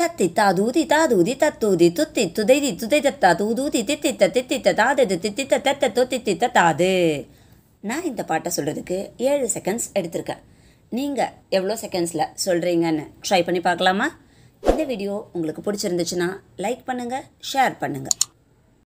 தத்தி தாதூதி தாதூதி தத்தூதி துத்தி துதைதி துதை துதைதத்தா தூதூதி தித்தித்த தித்தித்த தாதது தித்தித்த தத்த தித்த தாது நான் இந்த பாட்டை சொல்கிறதுக்கு ஏழு செகண்ட்ஸ் எடுத்திருக்கேன் நீங்கள் எவ்வளோ செகண்ட்ஸில் சொல்கிறீங்கன்னு ட்ரை பண்ணி பார்க்கலாமா இந்த வீடியோ உங்களுக்கு பிடிச்சிருந்துச்சுன்னா லைக் பண்ணுங்கள் ஷேர் பண்ணுங்கள்